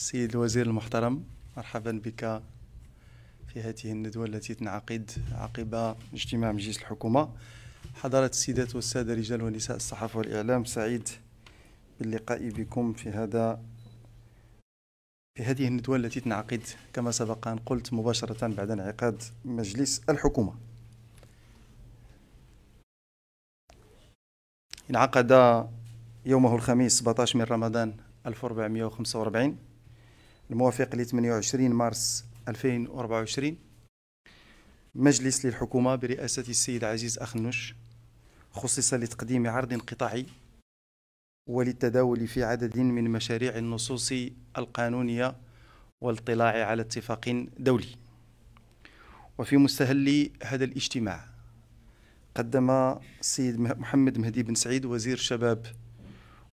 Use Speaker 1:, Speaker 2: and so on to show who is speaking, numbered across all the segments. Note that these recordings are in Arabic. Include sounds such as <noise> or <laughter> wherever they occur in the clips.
Speaker 1: السيد الوزير المحترم مرحبا بك في هذه الندوة التي تنعقد عقب اجتماع مجلس الحكومة حضرت السيدات والسادة رجال ونساء الصحافة والإعلام سعيد باللقاء بكم في هذا في هذه الندوة التي تنعقد كما سبق أن قلت مباشرة بعد انعقاد مجلس الحكومة انعقد يومه الخميس 17 من رمضان 1445 الموافق ل 28 مارس 2024 مجلس للحكومة برئاسة السيد عزيز أخنوش خصص لتقديم عرض قطاعي وللتداول في عدد من مشاريع النصوص القانونية والاطلاع على اتفاق دولي وفي مستهل هذا الاجتماع قدم السيد محمد مهدي بن سعيد وزير الشباب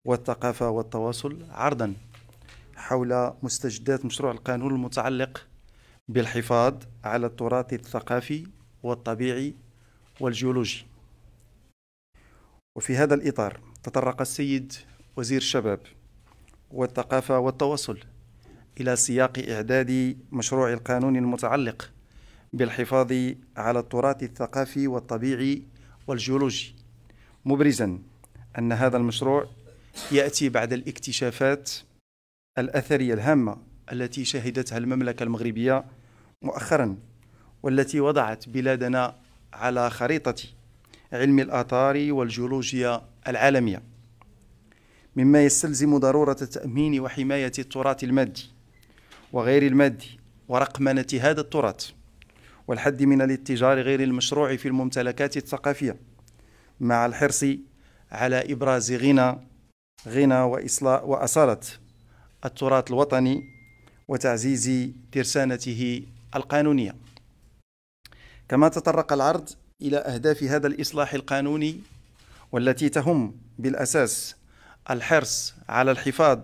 Speaker 1: والثقافة والتواصل عرضاً حول مستجدات مشروع القانون المتعلق بالحفاظ على التراث الثقافي والطبيعي والجيولوجي وفي هذا الإطار تطرق السيد وزير الشباب والثقافة والتواصل إلى سياق إعداد مشروع القانون المتعلق بالحفاظ على التراث الثقافي والطبيعي والجيولوجي مبرزا أن هذا المشروع يأتي بعد الاكتشافات الأثرية الهامة التي شهدتها المملكة المغربية مؤخرا والتي وضعت بلادنا على خريطة علم الآثار والجيولوجيا العالمية مما يستلزم ضرورة تأمين وحماية التراث المادي وغير المادي ورقمنة هذا التراث والحد من الاتجار غير المشروع في الممتلكات الثقافية مع الحرص على إبراز غنى غنى وإصلاء وأصالة التراث الوطني وتعزيز ترسانته القانونية كما تطرق العرض إلى أهداف هذا الإصلاح القانوني والتي تهم بالأساس الحرص على الحفاظ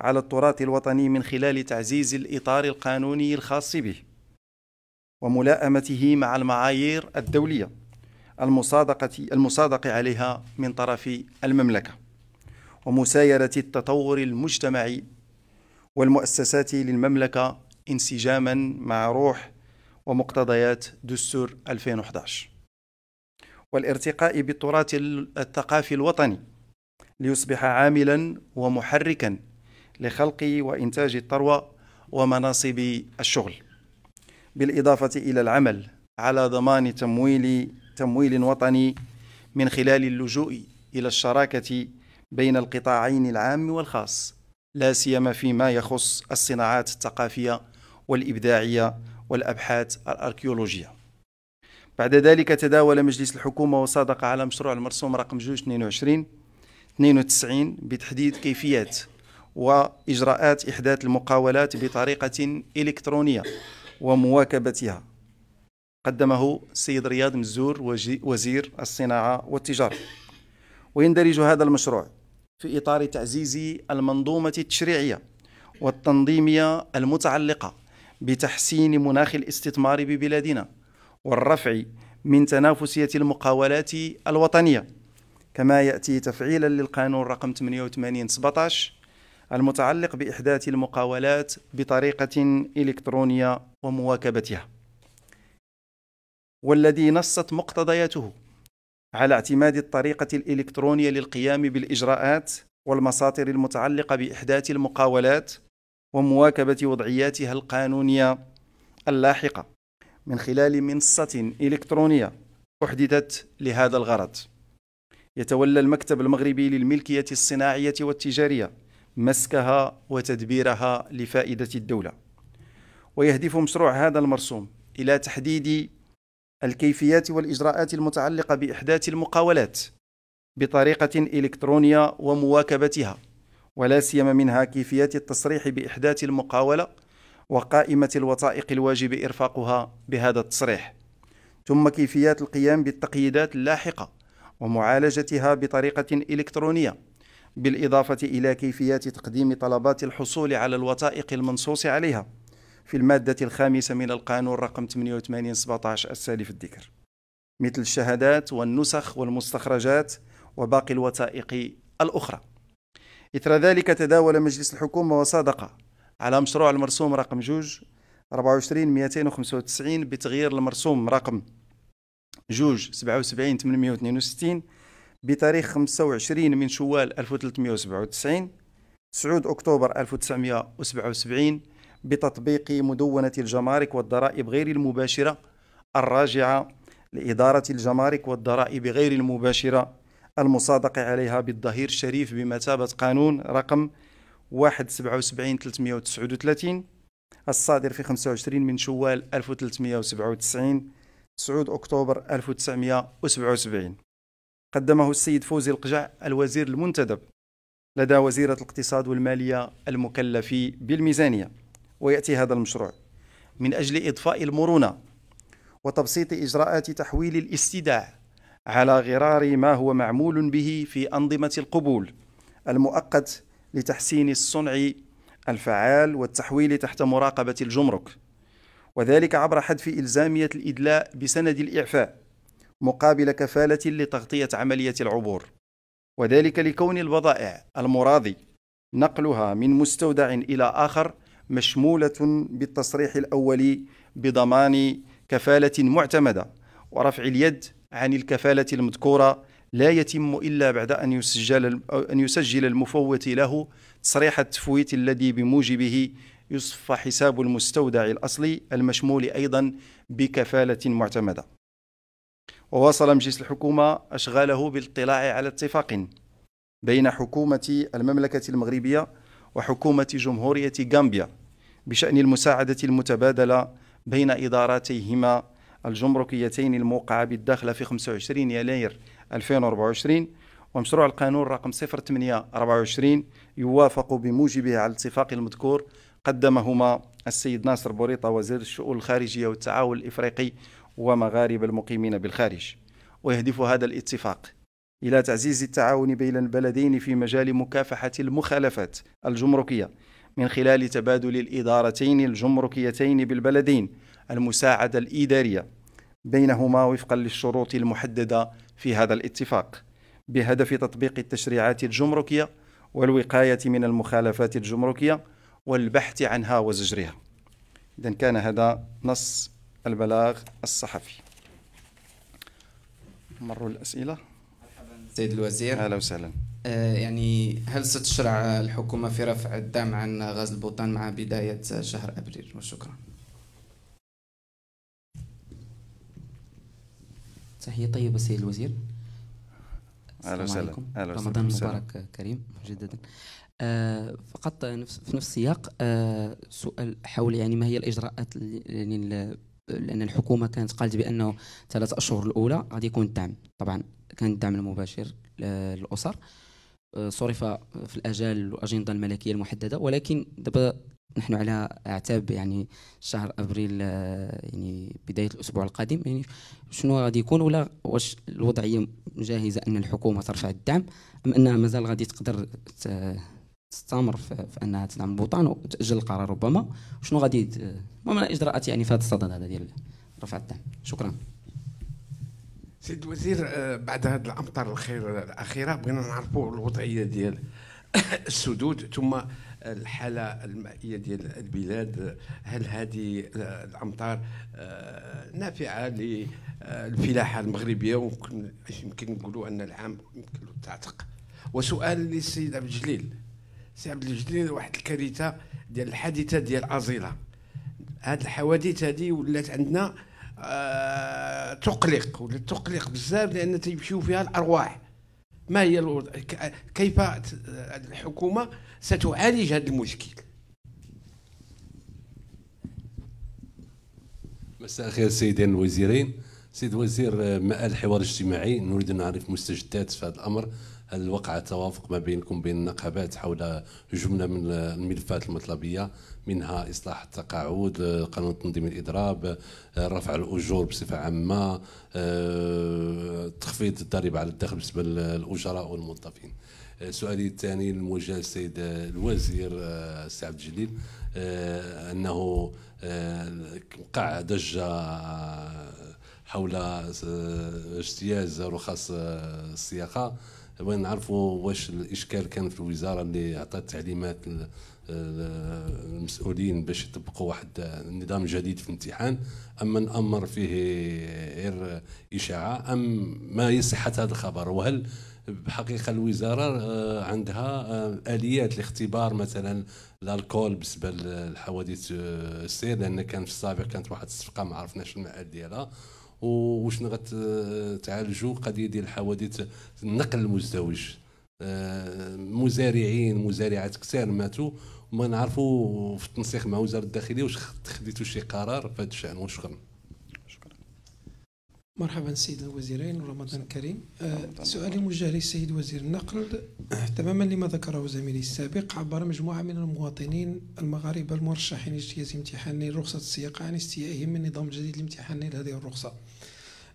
Speaker 1: على التراث الوطني من خلال تعزيز الإطار القانوني الخاص به وملائمته مع المعايير الدولية المصادقة المصادق عليها من طرف المملكة ومسايرة التطور المجتمعي والمؤسسات للمملكة انسجاما مع روح ومقتضيات دستور 2011 والارتقاء بالتراث الثقافي الوطني ليصبح عاملا ومحركا لخلق وإنتاج الثروة ومناصب الشغل بالإضافة إلى العمل على ضمان تمويل تمويل وطني من خلال اللجوء إلى الشراكة بين القطاعين العام والخاص لا سيما فيما يخص الصناعات الثقافيه والابداعيه والابحاث الاركيولوجيه بعد ذلك تداول مجلس الحكومه وصادق على مشروع المرسوم رقم 22 92 بتحديد كيفيات واجراءات احداث المقاولات بطريقه الكترونيه ومواكبتها قدمه السيد رياض مزور وزير الصناعه والتجاره ويندرج هذا المشروع في إطار تعزيز المنظومة التشريعية والتنظيمية المتعلقة بتحسين مناخ الاستثمار ببلادنا والرفع من تنافسية المقاولات الوطنية كما يأتي تفعيلا للقانون رقم 88 17 المتعلق بإحداث المقاولات بطريقة إلكترونية ومواكبتها والذي نصت مقتضياته على اعتماد الطريقة الإلكترونية للقيام بالإجراءات والمساطر المتعلقة بإحداث المقاولات ومواكبة وضعياتها القانونية اللاحقة من خلال منصة إلكترونية أحدثت لهذا الغرض. يتولى المكتب المغربي للملكية الصناعية والتجارية مسكها وتدبيرها لفائدة الدولة. ويهدف مشروع هذا المرسوم إلى تحديد الكيفيات والإجراءات المتعلقة بإحداث المقاولات بطريقة إلكترونية ومواكبتها ولا سيما منها كيفية التصريح بإحداث المقاولة وقائمة الوثائق الواجب إرفاقها بهذا التصريح ثم كيفيات القيام بالتقييدات اللاحقة ومعالجتها بطريقة إلكترونية بالإضافة إلى كيفيات تقديم طلبات الحصول على الوثائق المنصوص عليها في المادة الخامسة من القانون رقم 88 17 السالف الذكر مثل الشهادات والنسخ والمستخرجات وباقي الوثائق الأخرى إثر ذلك تداول مجلس الحكومة وصادق على مشروع المرسوم رقم جوج 24 295 بتغيير المرسوم رقم جوج 77 862 بتاريخ 25 من شوال 1397 9 أكتوبر 1977 بتطبيق مدونة الجمارك والضرائب غير المباشرة الراجعة لإدارة الجمارك والضرائب غير المباشرة المصادق عليها بالظهير الشريف بمثابة قانون رقم 177339 الصادر في 25 من شوال 1397 9 أكتوبر 1977 قدمه السيد فوزي القجع الوزير المنتدب لدى وزيرة الاقتصاد والمالية المكلف بالميزانية ويأتي هذا المشروع من أجل إضفاء المرونة وتبسيط إجراءات تحويل الاستيداع على غرار ما هو معمول به في أنظمة القبول المؤقت لتحسين الصنع الفعال والتحويل تحت مراقبة الجمرك وذلك عبر حذف إلزامية الإدلاء بسند الإعفاء مقابل كفالة لتغطية عملية العبور وذلك لكون البضائع المراضي نقلها من مستودع إلى آخر مشمولة بالتصريح الأولي بضمان كفالة معتمدة ورفع اليد عن الكفالة المذكورة لا يتم إلا بعد أن يسجل أن يسجل المفوت له تصريح التفويت الذي بموجبه يصف حساب المستودع الأصلي المشمول أيضا بكفالة معتمدة وواصل مجلس الحكومة أشغاله بالاطلاع على اتفاق بين حكومة المملكة المغربية وحكومة جمهورية غامبيا بشأن المساعدة المتبادلة بين إدارتيهما الجمركيتين الموقعة بالداخل في 25 يناير 2024 ومشروع القانون رقم 0824 يوافق بموجبه على الاتفاق المذكور قدمهما السيد ناصر بوريطة وزير الشؤون الخارجية والتعاون الإفريقي ومغاربة المقيمين بالخارج ويهدف هذا الاتفاق إلى تعزيز التعاون بين البلدين في مجال مكافحة المخالفات الجمركية من خلال تبادل الإدارتين الجمركيتين بالبلدين المساعدة الإدارية بينهما وفقا للشروط المحددة في هذا الاتفاق بهدف تطبيق التشريعات الجمركية والوقاية من المخالفات الجمركية والبحث عنها وزجرها إذا كان هذا نص البلاغ الصحفي مروا الأسئلة السيد الوزير اهلا وسهلا آه، يعني هل ستشرع الحكومة في رفع الدعم عن غاز البوطان مع بداية شهر أبريل وشكرا
Speaker 2: تحية طيبة السيد الوزير
Speaker 1: اهلا وسهلا رمضان مبارك
Speaker 2: كريم مجددا آه فقط نفس في
Speaker 3: نفس السياق آه سؤال حول يعني ما هي الاجراءات يعني لان الحكومه كانت قالت بانه ثلاث اشهر الاولى غادي يكون الدعم طبعا كان الدعم المباشر للاسر آه، صرف في الاجال والاجنده الملكيه المحدده ولكن دابا نحن على اعتاب يعني شهر ابريل آه، يعني بدايه
Speaker 2: الاسبوع القادم يعني شنو غادي يكون ولا واش الوضعيه جاهزه ان الحكومه ترفع الدعم ام انها مازال غادي تقدر تستمر في انها تدعم البوطان وتاجل القرار ربما شنو غادي المهم الاجراءات يعني في هذا الصدد هذا ديال
Speaker 1: رفع الدعم شكرا
Speaker 2: سيد الوزير آه، بعد هذه الامطار الخير الاخيره بغينا نعرفوا الوضعيه ديال <coughs> السدود ثم الحاله
Speaker 3: المائيه ديال البلاد هل هذه آه، الامطار آه، نافعه للفلاحه المغربيه ويمكن يمكن نقولوا ان العام يمكن تعتق وسؤال للسيد عبد الجليل السيد عبد الجليل واحد الكارثه ديال الحادثه ديال ازيلا هذه الحوادث هذه ولات عندنا آه تقلق ولا تقلق بزاف لان تيمشيو فيها الارواح ما هي الوضع كيف الحكومه ستعالج هذا المشكل
Speaker 2: مساء الخير سيدين الوزيرين سيد وزير آه، مع الحوار الاجتماعي نريد ان نعرف مستجدات في هذا الامر هل وقع توافق ما بينكم بين النقابات حول جمله من الملفات المطلبيه منها اصلاح التقاعد قانون تنظيم الاضراب رفع الاجور بصفه عامه آه، تخفيض الضريبه على الدخل بالنسبه للاجراء والموظفين آه، سؤالي الثاني للموجه السيد الوزير السي آه، عبد الجليل انه وقع ضجه حول اجتياز رخص السياقه بغينا نعرفوا واش الاشكال كان في الوزاره اللي عطات تعليمات المسؤولين باش يطبقوا واحد النظام جديد في الامتحان اما نامر فيه غير اشاعه ام ما هي صحه هذا الخبر وهل بحقيقه الوزاره آه، عندها آه، اليات لاختبار مثلا الالكول بالنسبه للحوادث آه، السير لان كان في السابق كانت واحد الصفقه ما عرفناش المعاد ديالها وشنو غتعالجوا قضيه ديال الحوادث النقل المزدوج آه، مزارعين مزارعات كثار ماتوا وما نعرفوا في التنسيق مع وزاره الداخليه واش خديتوا شي قرار في هذا الشان وشكرا
Speaker 1: مرحبا سيد الوزيرين ورمضان كريم آه، سؤالي موجه للسيد وزير النقل آه، تماما لما ذكره زميلي السابق عبر مجموعة من المواطنين المغاربة المرشحين لاجتياز امتحان رخصة السياقة عن استيائهم من نظام جديد الامتحان لهذه الرخصة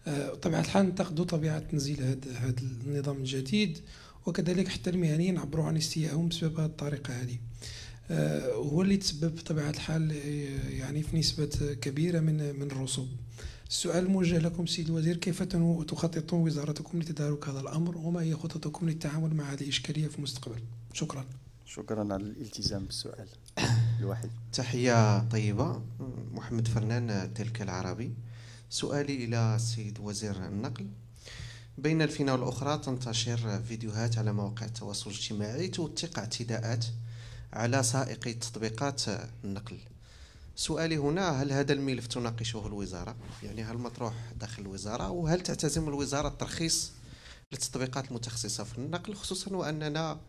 Speaker 1: آه، طبعا الحال انتقدوا طبيعة تنزيل هذا النظام الجديد وكذلك حتى المهنيين عبروا عن استيائهم بسبب هذه الطريقة هذه هو اللي تسبب بطبيعة الحال يعني في نسبة كبيرة من من الرسوب السؤال الموجه لكم سيد الوزير كيف تخطط وزارتكم لتدارك هذا الأمر وما هي
Speaker 4: خططكم للتعامل مع هذه الإشكالية في المستقبل شكرا
Speaker 1: شكرا على الالتزام بالسؤال <coughs> الواحد تحية طيبة محمد فرنان تلك العربي سؤالي إلى السيد وزير النقل بين الفينة والأخرى تنتشر فيديوهات على مواقع التواصل الاجتماعي توثق اعتداءات على سائقي تطبيقات النقل سؤالي هنا هل هذا الملف تناقشه الوزارة؟ يعني هل مطروح داخل الوزارة؟ وهل تعتزم الوزارة الترخيص للتطبيقات المتخصصة في النقل خصوصا وأننا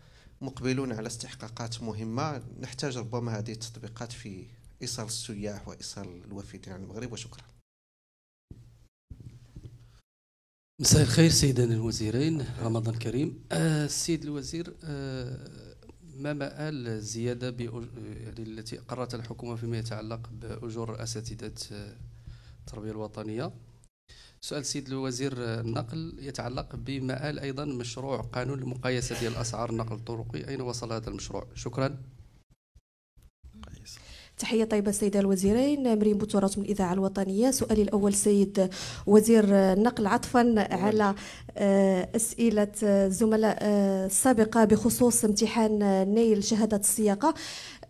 Speaker 1: مقبلون على استحقاقات مهمة نحتاج ربما هذه التطبيقات في إيصال السياح وإيصال الوافدين عن المغرب وشكرا
Speaker 2: مساء الخير سيدنا الوزيرين رمضان كريم السيد آه، الوزير آه ما مآل الزيادة يعني التي أقرتها الحكومة فيما يتعلق بأجور أساتذة التربية الوطنية سؤال السيد الوزير النقل يتعلق بمآل أيضا مشروع قانون المقايسة ديال أسعار النقل الطرقي أين وصل هذا المشروع شكرا
Speaker 4: تحية طيبة السيدة الوزيرين مريم بوتورات من الإذاعة الوطنية سؤالي الأول سيد وزير النقل عطفا على آه، أسئلة الزملاء آه، السابقة آه، بخصوص امتحان نيل شهادة السياقة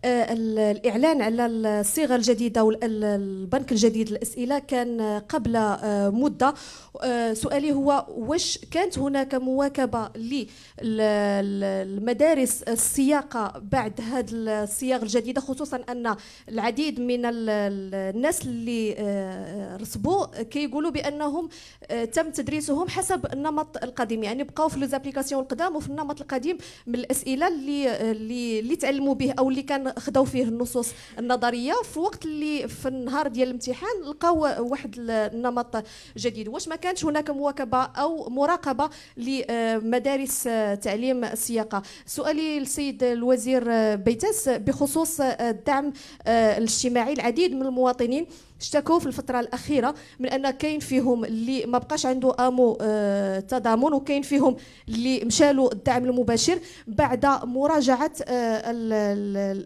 Speaker 4: آه، الاعلان على الصيغه الجديده والبنك الجديد للاسئله كان قبل آه، مده آه، سؤالي هو واش كانت هناك مواكبه للمدارس السياقه بعد هذه الصياغ الجديده خصوصا ان العديد من الناس اللي رسبوا كيقولوا بانهم تم تدريسهم حسب النمط القديم يعني بقاو في لوزابليكاسيون القدام وفي النمط القديم من الاسئله اللي, اللي تعلموا به او اللي كان خداو فيه النصوص النظريه في الوقت اللي في النهار ديال الامتحان لقاو واحد النمط جديد واش ما كانش هناك مواكبه او مراقبه لمدارس تعليم السياقه سؤالي للسيد الوزير بيتاس بخصوص الدعم الاجتماعي العديد من المواطنين اشتكوا في الفتره الاخيره من ان كاين فيهم اللي ما بقاش عنده امو آه تضامن وكاين فيهم اللي مشالوا الدعم المباشر بعد مراجعه آه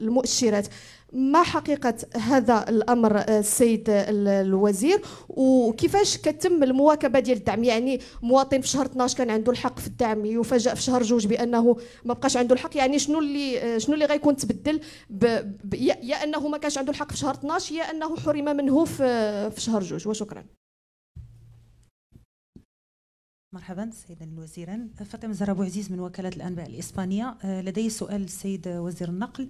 Speaker 4: المؤشرات ما حقيقة هذا الأمر آه، السيد آه، الوزير وكيفاش كتم المواكبة ديال الدعم يعني مواطن في شهر 12 كان عنده الحق في الدعم يفاجأ في شهر جوج بأنه ما بقاش عنده الحق يعني شنو اللي آه، شنو اللي غيكون تبدل يا أنه ما كانش عنده الحق في شهر 12 يا أنه حرم منه في, في شهر جوج وشكرا
Speaker 3: مرحبا السيدة الوزيرة فاطمة زرابو عزيز من وكالة الأنباء الإسبانية لدي سؤال للسيد وزير النقل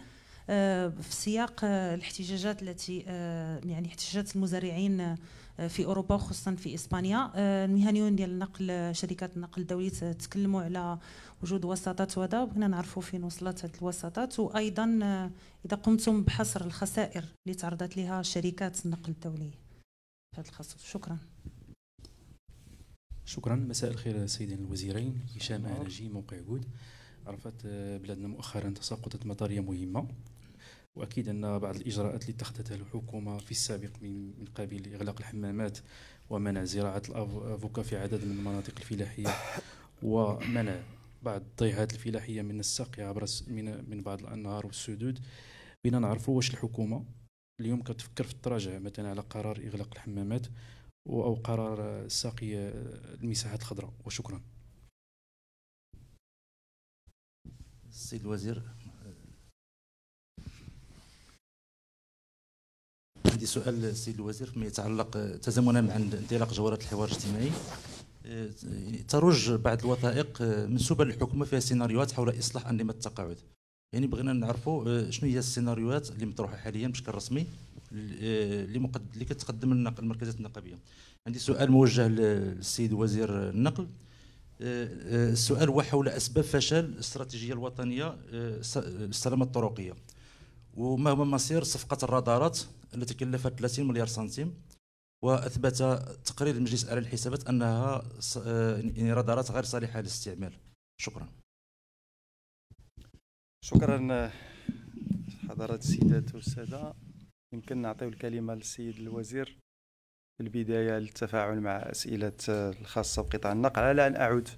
Speaker 3: آه، في سياق آه، الاحتجاجات التي آه، يعني احتجاجات المزارعين في اوروبا وخصوصا في اسبانيا المهنيون ديال النقل شركات النقل الدولي تكلموا على وجود وساطات وهذا بغينا نعرفوا فين وصلت هذه الوساطات وايضا اذا قمتم بحصر الخسائر اللي تعرضت لها شركات النقل الدولي في هذا الخصوص شكرا
Speaker 2: شكرا مساء الخير سيدين الوزيرين هشام آه. علاجي موقع جود عرفت بلادنا مؤخرا تساقطت مطاريه مهمه واكيد ان بعض الاجراءات اللي اتخذتها الحكومه في السابق من قبيل اغلاق الحمامات ومنع زراعه الافوكا في عدد من المناطق الفلاحيه <coughs> ومنع بعض الضيعات الفلاحيه من السقي عبر من من بعض الانهار والسدود بينا نعرفوا واش الحكومه اليوم كتفكر في التراجع مثلا على قرار اغلاق الحمامات او قرار ساقي المساحات الخضراء وشكرا السيد الوزير عندي سؤال السيد الوزير فيما يتعلق تزامنا مع انطلاق جوهرة الحوار الاجتماعي آه، تروج بعض الوثائق آه، منسوبة للحكومة فيها سيناريوهات حول إصلاح أنظمة التقاعد يعني بغينا نعرفوا آه، شنو هي السيناريوهات اللي مطروحة حاليا بشكل رسمي اللي مقد... اللي كتقدم النقل المركزات النقابية عندي سؤال موجه للسيد وزير النقل السؤال هو حول أسباب فشل الاستراتيجية الوطنية للسلامة الطرقية وما هو مصير صفقة الرادارات التي كلفت 30 مليار سنتيم واثبت تقرير المجلس على الحسابات انها آه، يعني رادارات غير صالحه للاستعمال
Speaker 1: شكرا شكرا حضرات السيدات والسادة يمكن نعطيو الكلمة للسيد الوزير في البداية للتفاعل مع أسئلة الخاصة بقطاع النقل على أن أعود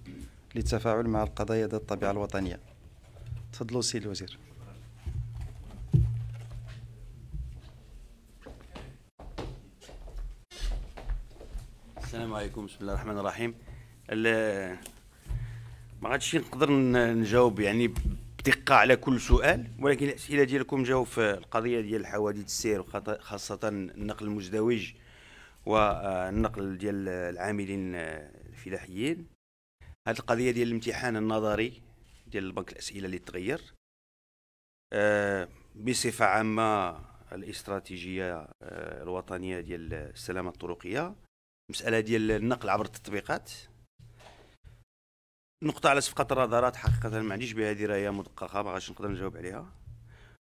Speaker 1: للتفاعل مع القضايا ذات الطبيعة الوطنية تفضلوا السيد الوزير
Speaker 3: السلام عليكم بسم الله الرحمن الرحيم ما غاديش نقدر نجاوب يعني بدقه على كل سؤال ولكن الاسئله ديالكم جاوا في القضيه ديال حوادث السير خاصه النقل المزدوج والنقل آه، ديال العاملين آه، الفلاحيين هذه القضيه ديال الامتحان النظري ديال بنك الاسئله اللي تغير آه، بصفه عامه الاستراتيجيه الوطنيه ديال السلامه الطرقيه المساله ديال النقل عبر التطبيقات نقطة على صفقة الرادارات حقيقة ما عنديش بها دراية مدققة ما غاديش نقدر نجاوب عليها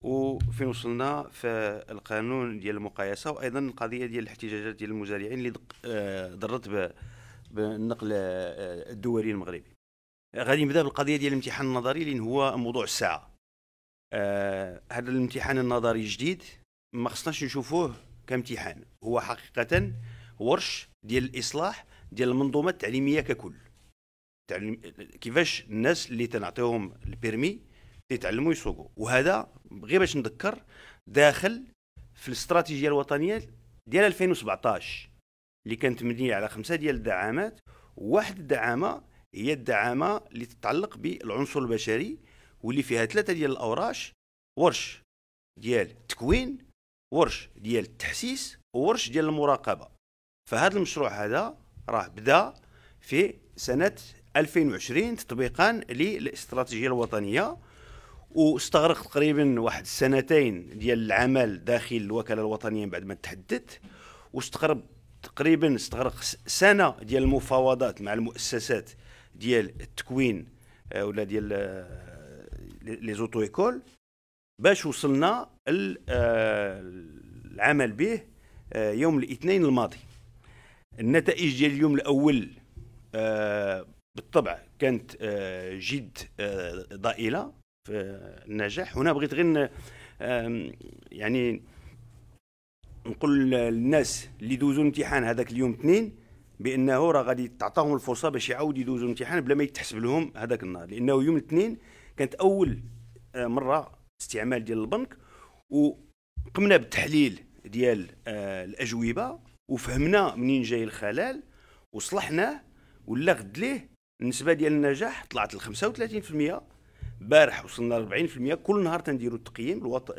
Speaker 3: وفين وصلنا في القانون ديال المقايسة وأيضا القضية ديال الاحتجاجات ديال المزارعين اللي آه، ضرت بالنقل آه، الدولي المغربي غادي نبدا بالقضية ديال الامتحان النظري اللي هو موضوع الساعة آه، هذا الامتحان النظري الجديد ما خصناش نشوفوه كامتحان هو حقيقة ورش ديال الاصلاح ديال المنظومه التعليميه ككل تعلم كيفاش الناس اللي تنعطيهم البيرمي تيتعلموا يسوقوا وهذا غير باش نذكر داخل في الاستراتيجيه الوطنيه ديال 2017 اللي كانت مبنيه على خمسه ديال الدعامات واحد الدعامه هي الدعامه اللي تتعلق بالعنصر البشري واللي فيها ثلاثه ديال الاوراش ورش ديال التكوين ورش ديال التحسيس وورش ديال المراقبه فهذا المشروع هذا راه بدا في سنه 2020 تطبيقا للاستراتيجيه الوطنيه واستغرق تقريبا واحد سنتين ديال العمل داخل الوكاله الوطنيه بعد ما تحدث واستغرب تقريبا استغرق سنه ديال المفاوضات مع المؤسسات ديال التكوين آه، ولا ديال آه، لي زوتو ايكول باش وصلنا آه، العمل به يوم الاثنين الماضي النتائج ديال اليوم الاول آه، بالطبع كانت آه، جد آه، ضئيله في النجاح هنا بغيت غير يعني نقول للناس اللي دوزوا الامتحان هذاك اليوم اثنين بانه راه غادي تعطاهم الفرصه باش يعاودوا يدوزوا الامتحان بلا ما يتحسب لهم هذاك النهار لانه يوم الاثنين كانت اول مره استعمال ديال البنك وقمنا بالتحليل ديال الاجوبه وفهمنا منين جاي الخلل وصلحناه ولا غد ليه النسبه ديال النجاح طلعت ل 35% البارح وصلنا ل 40% كل نهار تنديروا التقييم الوط...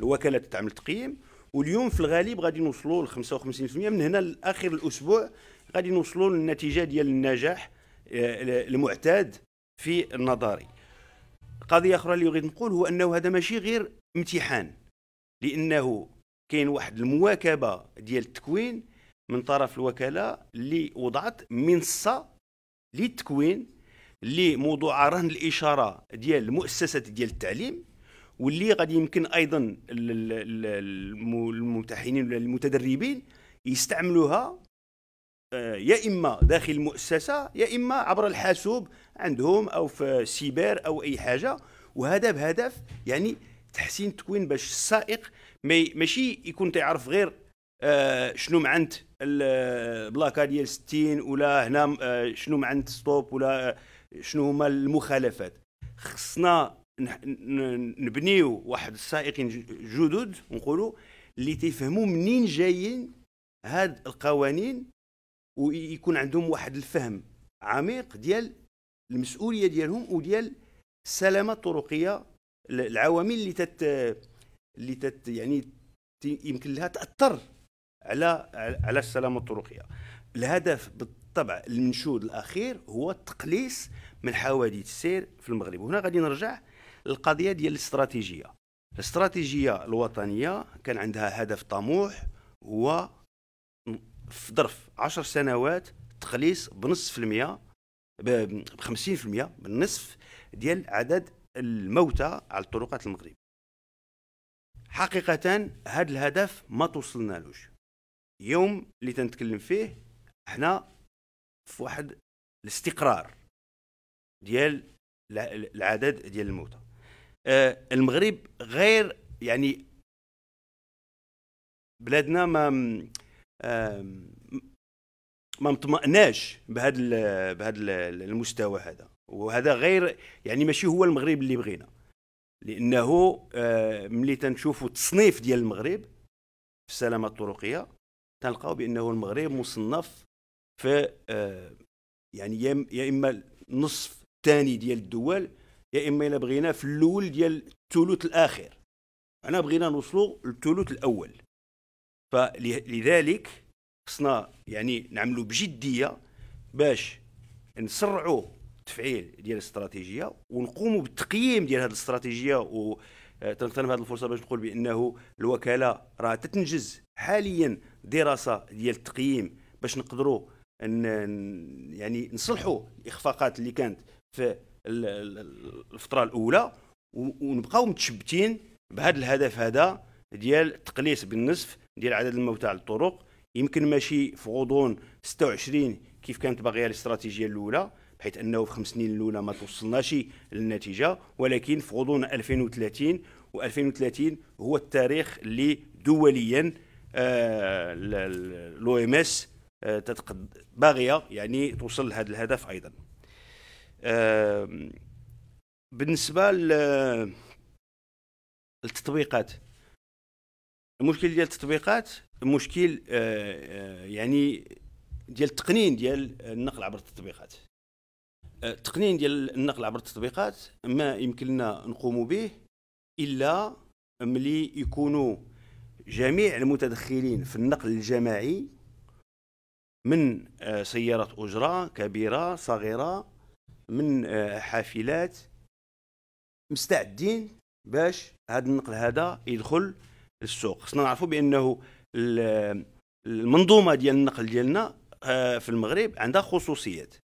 Speaker 3: الوكاله تعمل تقييم واليوم في الغالب غادي نوصلوا ل 55% من هنا لاخر الاسبوع غادي نوصلوا للنتيجه ديال النجاح آه، المعتاد في النظري قضيه اخرى اللي بغيت نقول هو انه هذا ماشي غير امتحان لانه كاين واحد المواكبه ديال التكوين من طرف الوكاله اللي وضعت منصه للتكوين اللي موضوع رهن الاشاره ديال المؤسسات ديال التعليم واللي غادي يمكن ايضا الممتحنين ولا المتدربين يستعملوها آه، يا اما داخل المؤسسه يا اما عبر الحاسوب عندهم او في سيبر او اي حاجه وهذا بهدف يعني تحسين التكوين باش السائق مي ماشي يكون تعرف غير آه شنو معنت البلاكا ديال 60 ولا هنا آه شنو معنت ستوب ولا آه شنو هما المخالفات خصنا نبنيو واحد السائقين جدد نقولوا اللي تيفهموا منين جايين هاد القوانين ويكون عندهم واحد الفهم عميق ديال المسؤوليه ديالهم وديال السلامه الطرقيه العوامل اللي تت اللي تت يعني يمكن لها تاثر على على السلامه الطرقيه الهدف بالطبع المنشود الاخير هو التقليص من حوادث السير في المغرب وهنا غادي نرجع للقضيه ديال الاستراتيجيه الاستراتيجيه الوطنيه كان عندها هدف طموح هو في ظرف عشر سنوات تقليص بنصف في المئة ب 50% بالنصف ديال عدد الموتى على الطرقات المغرب حقيقة هذا الهدف ما توصلنالوش يوم اللي تنتكلم فيه احنا في واحد الاستقرار ديال العدد ديال الموتى آه المغرب غير يعني بلادنا ما آه، ما مطمئناش بهذا بهذا المستوى هذا وهذا غير يعني ماشي هو المغرب اللي بغينا لانه آه، ملي تنشوفوا التصنيف ديال المغرب في السلامه الطرقيه تلقاو بانه المغرب مصنف في آه، يعني يا اما النصف الثاني ديال الدول يا اما الا بغينا في الاول ديال الثلث الاخر انا بغينا نوصلوا للثلث الاول فلذلك خصنا يعني نعملوا بجديه باش نسرعوا التفعيل ديال الاستراتيجيه ونقوموا بالتقييم ديال هذه الاستراتيجيه و آه، تنغتنم هذه الفرصه باش نقول بانه الوكاله راه تتنجز حاليا دراسه ديال التقييم باش نقدروا يعني نصلحوا الاخفاقات اللي كانت في الفتره الاولى ونبقاو متشبتين بهذا الهدف هذا ديال التقليص بالنصف ديال عدد الموتى على الطرق يمكن ماشي في غضون 26 كيف كانت باغيه الاستراتيجيه الاولى بحيث انه في خمس سنين الاولى ما توصلناش للنتيجه ولكن في غضون 2030 و2030 هو التاريخ اللي دوليا آه، الاو ام اس آه، باغيه يعني توصل لهذا الهدف ايضا آه، بالنسبه للتطبيقات المشكل ديال التطبيقات المشكل يعني ديال التقنين ديال النقل عبر التطبيقات التقنين آه، ديال النقل عبر التطبيقات ما يمكن لنا نقوموا به الا ملي يكونوا جميع المتدخلين في النقل الجماعي من آه، سيارات اجره كبيره صغيره من آه، حافلات مستعدين باش هذا النقل هذا يدخل السوق خصنا نعرفوا بانه المنظومه ديال النقل ديالنا في المغرب عندها خصوصيات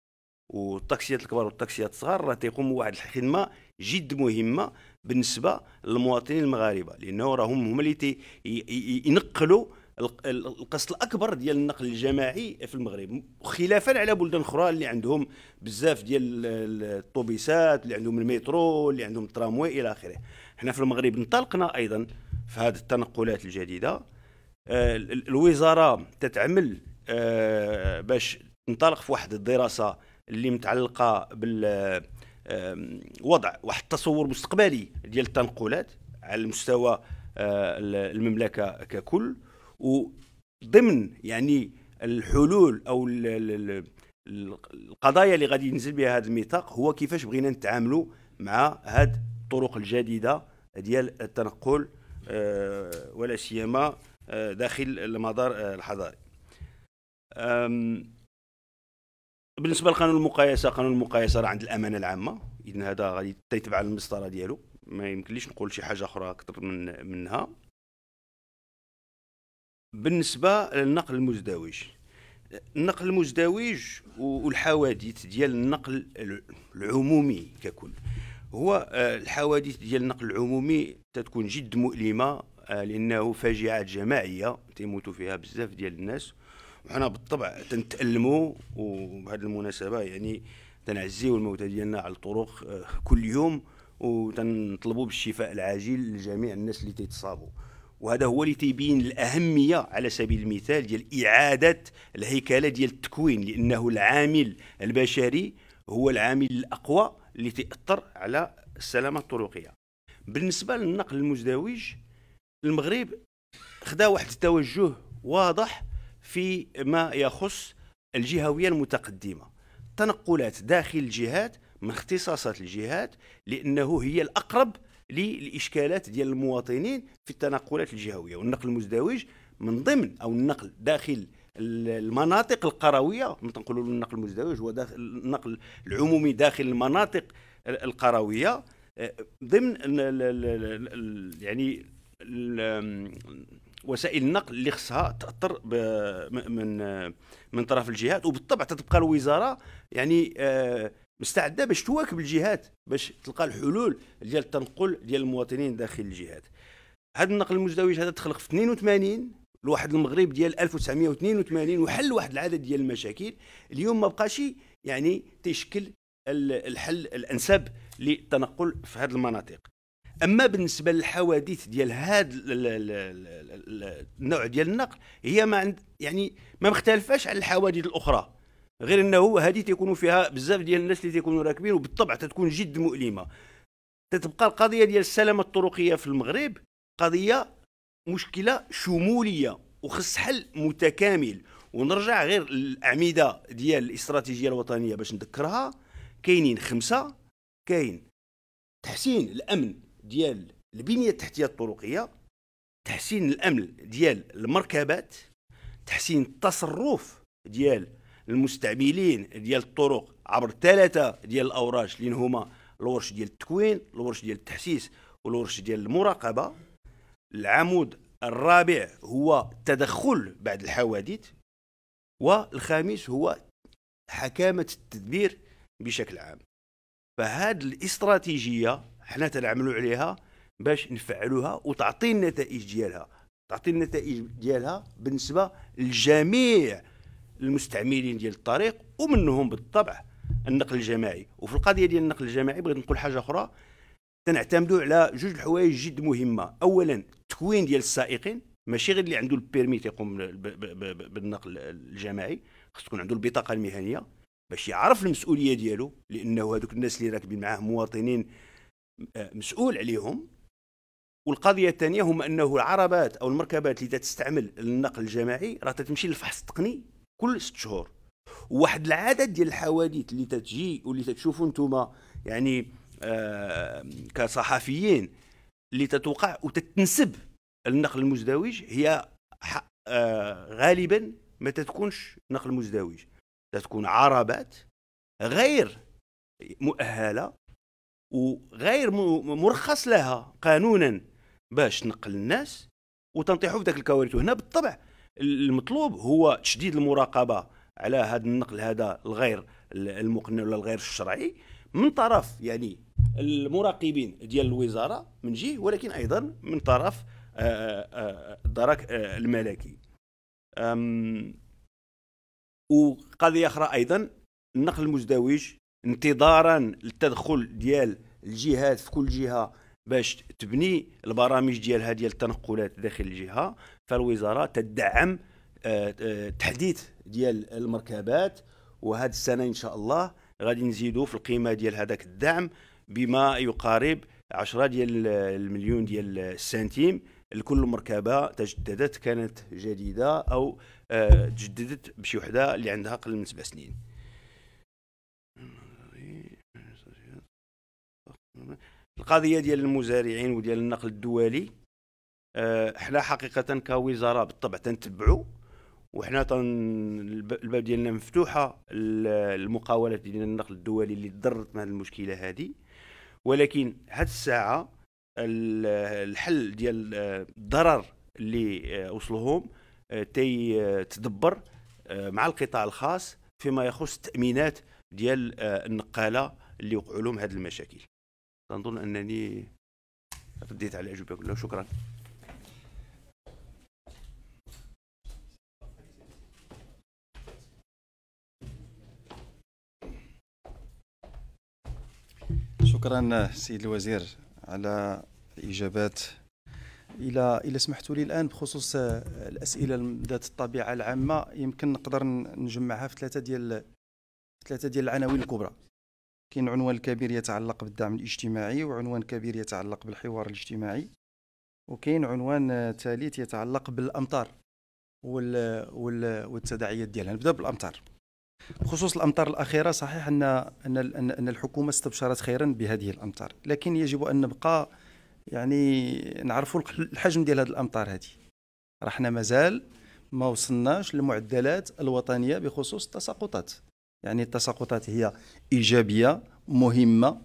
Speaker 3: والطاكسيات الكبار والطاكسيات الصغار راه تيقوموا واحد الخدمه جد مهمه بالنسبه للمواطنين المغاربه لانه راهم هما اللي ينقلوا القسط الاكبر ديال النقل الجماعي في المغرب خلافا على بلدان اخرى اللي عندهم بزاف ديال الطوبيسات اللي عندهم المترو اللي عندهم التراموي الى اخره حنا في المغرب انطلقنا ايضا في هذه التنقلات الجديده آه، الوزاره تتعمل آه، باش تنطلق في واحد الدراسه اللي متعلقه بالوضع واحد التصور مستقبلي ديال التنقلات على مستوى آه، المملكه ككل وضمن يعني الحلول او القضايا اللي غادي ينزل بها هذا الميثاق هو كيفاش بغينا نتعاملوا مع هاد الطرق الجديده ديال التنقل آه، ولا سيما آه، داخل المدار الحضاري بالنسبه لقانون المقايسه قانون المقايسه راه عند الامانه العامه اذا هذا غادي تيتبع المسطره ديالو ما يمكنليش نقول شي حاجه اخرى اكثر من منها بالنسبه للنقل المزدوج النقل المزدوج والحوادث ديال النقل العمومي ككل هو آه، الحوادث ديال النقل العمومي تتكون جد مؤلمه آه، لانه فاجعات جماعيه تيموتوا فيها بزاف ديال الناس وحنا بالطبع تنتألموا وبهذه المناسبه يعني تنعزيو الموتى ديالنا على الطرق آه، كل يوم وتنطلبوا بالشفاء العاجل لجميع الناس اللي تيتصابوا وهذا هو اللي تيبين الاهميه على سبيل المثال ديال اعاده الهيكله ديال التكوين لانه العامل البشري هو العامل الاقوى اللي تاثر على السلامه الطرقيه بالنسبه للنقل المزدوج المغرب خدا واحد التوجه واضح في ما يخص الجهويه المتقدمه تنقلات داخل الجهات من اختصاصات الجهات لانه هي الاقرب للاشكالات ديال المواطنين في التنقلات الجهويه والنقل المزدوج من ضمن او النقل داخل المناطق القرويه تنقلوا النقل المزدوج هو النقل العمومي داخل المناطق القرويه آه، ضمن يعني وسائل النقل اللي خصها تاثر من من طرف الجهات وبالطبع تتبقى الوزاره يعني آه، مستعده باش تواكب الجهات باش تلقى الحلول ديال التنقل ديال المواطنين داخل الجهات هذا النقل المزدوج هذا تخلق في 82 لواحد المغرب ديال 1982 وحل واحد العدد ديال المشاكل اليوم ما بقاش يعني تيشكل الحل الانسب للتنقل في هذه المناطق اما بالنسبه للحوادث ديال هذا النوع ديال النقل هي ما عند يعني ما مختلفاش على الحوادث الاخرى غير انه هذه تيكونوا فيها بزاف ديال الناس اللي تيكونوا راكبين وبالطبع تتكون جد مؤلمه تتبقى القضيه ديال السلامه الطرقيه في المغرب قضيه مشكله شموليه وخص حل متكامل ونرجع غير الاعمده ديال الاستراتيجيه الوطنيه باش نذكرها كاينين خمسه كاين تحسين الامن ديال البنيه التحتيه الطرقيه تحسين الامن ديال المركبات تحسين التصرف ديال المستعملين ديال الطرق عبر ثلاثه ديال الاوراش اللي هما الورش ديال التكوين الورش ديال التحسيس والورش ديال المراقبه العمود الرابع هو التدخل بعد الحوادث والخامس هو حكامه التدبير بشكل عام فهذه الاستراتيجيه حنا تنعملوا عليها باش نفعلوها وتعطي النتائج ديالها تعطي النتائج ديالها بالنسبه لجميع المستعملين ديال الطريق ومنهم بالطبع النقل الجماعي وفي القضيه ديال النقل الجماعي بغيت نقول حاجه اخرى تنعتمدوا على جوج الحوايج جد مهمه اولا التكوين ديال السائقين ماشي غير اللي عنده البيرمي تيقوم بالنقل الجماعي خص تكون عنده البطاقه المهنيه باش يعرف المسؤوليه ديالو لانه هذوك الناس اللي راكبين معاه مواطنين آه، مسؤول عليهم والقضيه الثانيه هم انه العربات او المركبات اللي تستعمل النقل الجماعي راه تتمشي للفحص التقني كل ست شهور وواحد العدد ديال الحوادث اللي تتجي واللي تتشوفوا نتوما يعني آه كصحفيين اللي تتوقع وتتنسب النقل المزدوج هي آه غالبا ما تتكونش نقل مزدوج تتكون عربات غير مؤهله وغير مرخص لها قانونا باش تنقل الناس وتنطيحوا في ذاك الكوارث وهنا بالطبع المطلوب هو تشديد المراقبه على هذا النقل هذا الغير المقنع ولا الغير الشرعي من طرف يعني المراقبين ديال الوزاره من جهه ولكن ايضا من طرف آه، آه، آه، الدرك الملكي وقضيه اخرى ايضا النقل المزدوج انتظارا للتدخل ديال الجهات في كل جهه باش تبني البرامج ديالها ديال التنقلات داخل الجهه فالوزاره تدعم آه، آه، تحديث ديال المركبات وهذه السنه ان شاء الله غادي نزيدوا في القيمه ديال هذاك الدعم بما يقارب 10 ديال المليون ديال السنتيم لكل مركبه تجددت كانت جديده او آه، تجددت بشي وحده اللي عندها اقل من سبع سنين القضيه ديال المزارعين وديال النقل الدولي احنا آه، حقيقه كوزاره بالطبع تنتبعوا وحنا تن الباب ديالنا مفتوحه المقاولات ديال النقل الدولي اللي تضرت من هذه المشكله هذه ولكن هاد الساعه الحل ديال آه، الضرر اللي آه، وصلهم تدبر مع القطاع الخاص فيما يخص التامينات ديال النقاله اللي وقعوا لهم هذه المشاكل تنظن أنني رديت على الاجوبه كلها شكرا
Speaker 1: شكرا سيد الوزير على الإجابات إلى إلى سمحتوا لي الآن بخصوص الأسئلة ذات الطبيعة العامة يمكن نقدر نجمعها في ثلاثة ديال ثلاثة ديال العناوين الكبرى كاين عنوان كبير يتعلق بالدعم الاجتماعي وعنوان كبير يتعلق بالحوار الاجتماعي وكاين عنوان ثالث يتعلق بالامطار وال وال والتداعيات ديالها نبدا بالامطار بخصوص الامطار الاخيره صحيح ان ان ان الحكومه استبشرت خيرا بهذه الامطار لكن يجب ان نبقى يعني نعرفوا الحجم ديال هذه الامطار هذه حنا مازال ما وصلناش للمعدلات الوطنيه بخصوص التساقطات يعني التساقطات هي إيجابية مهمة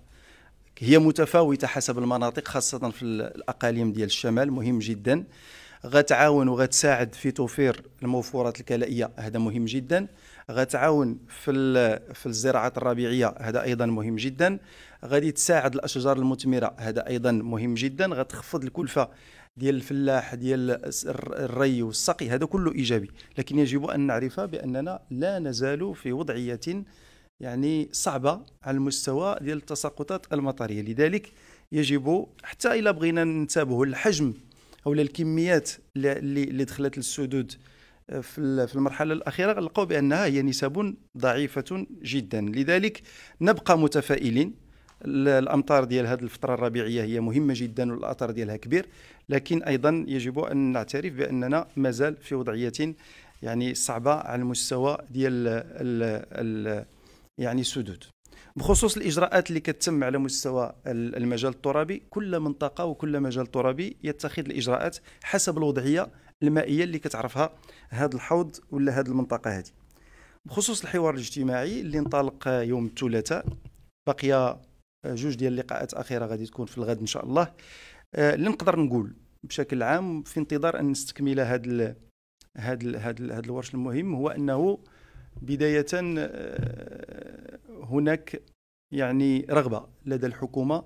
Speaker 1: هي متفاوتة حسب المناطق خاصة في الأقاليم ديال الشمال مهم جدا غتعاون وغتساعد في توفير الموفورات الكلائية هذا مهم جدا غتعاون في في الزراعات الربيعيه هذا ايضا مهم جدا غادي تساعد الاشجار المثمره هذا ايضا مهم جدا غتخفض الكلفه ديال الفلاح ديال الري والسقي هذا كله ايجابي لكن يجب ان نعرف باننا لا نزال في وضعيه يعني صعبه على المستوى ديال التساقطات المطريه لذلك يجب حتى الا بغينا ننتبهوا للحجم او للكميات اللي اللي دخلت للسدود آه، في المرحله الاخيره غنلقاو بانها هي نسب ضعيفه جدا لذلك نبقى متفائلين الامطار ديال هذه الفتره الربيعيه هي مهمه جدا والاثر ديالها كبير لكن ايضا يجب ان نعترف باننا مازال في وضعيه يعني صعبه على المستوى ديال الـ الـ يعني السدود بخصوص الاجراءات اللي كتتم على مستوى المجال الترابي كل منطقه وكل مجال ترابي يتخذ الاجراءات حسب الوضعيه المائيه اللي كتعرفها هذا الحوض ولا هذه المنطقه هذه بخصوص الحوار الاجتماعي اللي انطلق يوم الثلاثاء بقي آه، جوج ديال اللقاءات اخيره غادي تكون في الغد ان شاء الله آه، اللي نقدر نقول بشكل عام في انتظار ان نستكمل هذا ال... هذا ال... هذا هذا الورش المهم هو انه بدايه آه، هناك يعني رغبه لدى الحكومه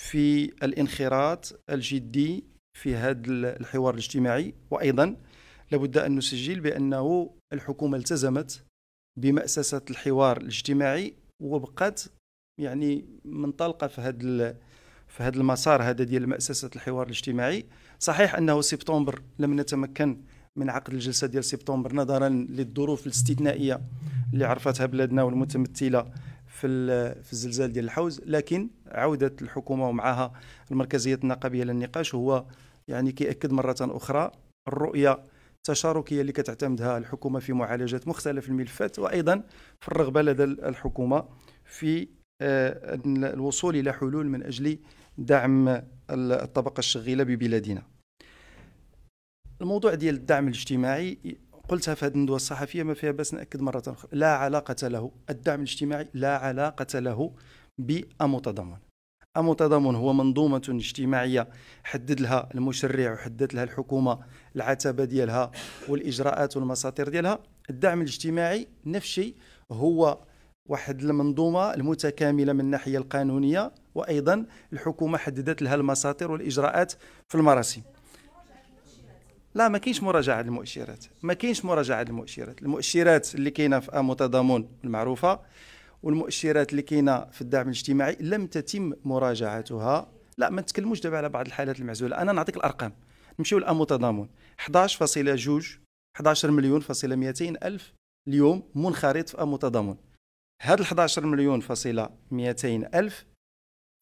Speaker 1: في الانخراط الجدي في هذا الحوار الاجتماعي وايضا لابد ان نسجل بانه الحكومه التزمت بمأسسة الحوار الاجتماعي وبقت يعني منطلقه في هذا في هذا المسار هذا ديال مؤسسه الحوار الاجتماعي صحيح انه سبتمبر لم نتمكن من عقد الجلسه ديال سبتمبر نظرا للظروف الاستثنائيه اللي عرفتها بلادنا والمتمثله في في الزلزال ديال الحوز لكن عوده الحكومه ومعها المركزيه النقابيه للنقاش هو يعني كيأكد مره اخرى الرؤيه التشاركيه اللي كتعتمدها الحكومه في معالجه مختلف الملفات وايضا في الرغبه لدى الحكومه في آه، الوصول إلى حلول من أجل دعم الطبقة الشغيلة ببلادنا الموضوع ديال الدعم الاجتماعي قلتها في هذه الندوه الصحفيه ما فيها باس ناكد مره اخرى لا علاقه له الدعم الاجتماعي لا علاقه له بامتضمن أمتضمن هو منظومة اجتماعية حدد لها المشرع وحدد لها الحكومة العتبة ديالها والإجراءات والمساطير ديالها الدعم الاجتماعي نفس الشيء هو واحد المنظومه المتكامله من الناحيه القانونيه وايضا الحكومه حددت لها المساطر والاجراءات في المراسم لا ما كاينش مراجعه للمؤشرات ما كاينش مراجعه للمؤشرات المؤشرات اللي كاينه في متضامن المعروفه والمؤشرات اللي كاينه في الدعم الاجتماعي لم تتم مراجعتها لا ما نتكلموش دابا على بعض الحالات المعزوله انا نعطيك الارقام نمشيو لامو تضامن 11.2 11 مليون فاصلة 200 الف اليوم منخرط في امو هاد ال 11 مليون فاصلة 200 ألف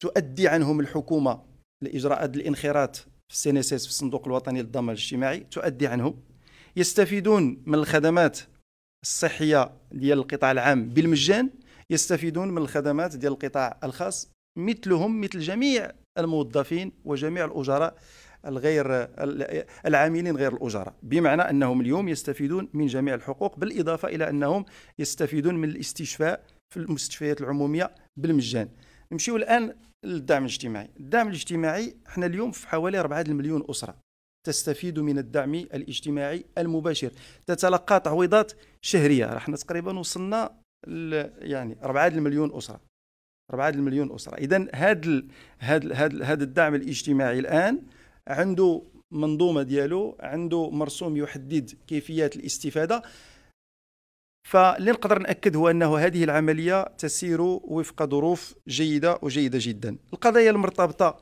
Speaker 1: تؤدي عنهم الحكومة لإجراءات الانخراط في السينيسيس في الصندوق الوطني للضمان الاجتماعي تؤدي عنهم يستفيدون من الخدمات الصحية ديال القطاع العام بالمجان يستفيدون من الخدمات ديال القطاع الخاص مثلهم مثل جميع الموظفين وجميع الأجراء الغير العاملين غير الأجراء بمعنى أنهم اليوم يستفيدون من جميع الحقوق بالإضافة إلى أنهم يستفيدون من الاستشفاء في المستشفيات العمومية بالمجان نمشيو الآن للدعم الاجتماعي الدعم الاجتماعي احنا اليوم في حوالي 4 المليون أسرة تستفيد من الدعم الاجتماعي المباشر تتلقى تعويضات شهرية رحنا تقريبا وصلنا ل... يعني 4 المليون أسرة 4 المليون اسره اذا هذا هذا هذا الدعم الاجتماعي الان عنده منظومه ديالو عنده مرسوم يحدد كيفيات الاستفاده فاللي نقدر ناكد هو انه هذه العمليه تسير وفق ظروف جيده وجيده جدا القضايا المرتبطه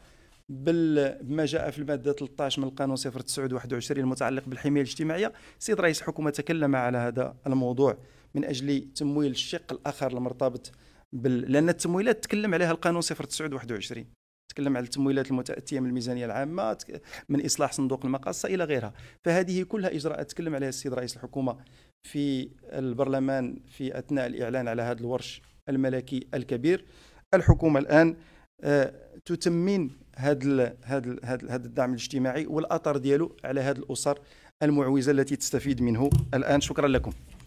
Speaker 1: بما جاء في الماده 13 من القانون 0921 المتعلق بالحمايه الاجتماعيه سيد رئيس الحكومه تكلم على هذا الموضوع من اجل تمويل الشق الاخر المرتبط بال... لان التمويلات تكلم عليها القانون 0921 تكلم على التمويلات المتاتيه من الميزانيه العامه من اصلاح صندوق المقاصه الى غيرها فهذه كلها اجراءات تكلم عليها السيد رئيس الحكومه في البرلمان في اثناء الاعلان على هذا الورش الملكي الكبير الحكومه الان آه، تتمين هذا الدعم الاجتماعي والاثر ديالو على هذه الاسر المعوزه التي تستفيد منه الان شكرا لكم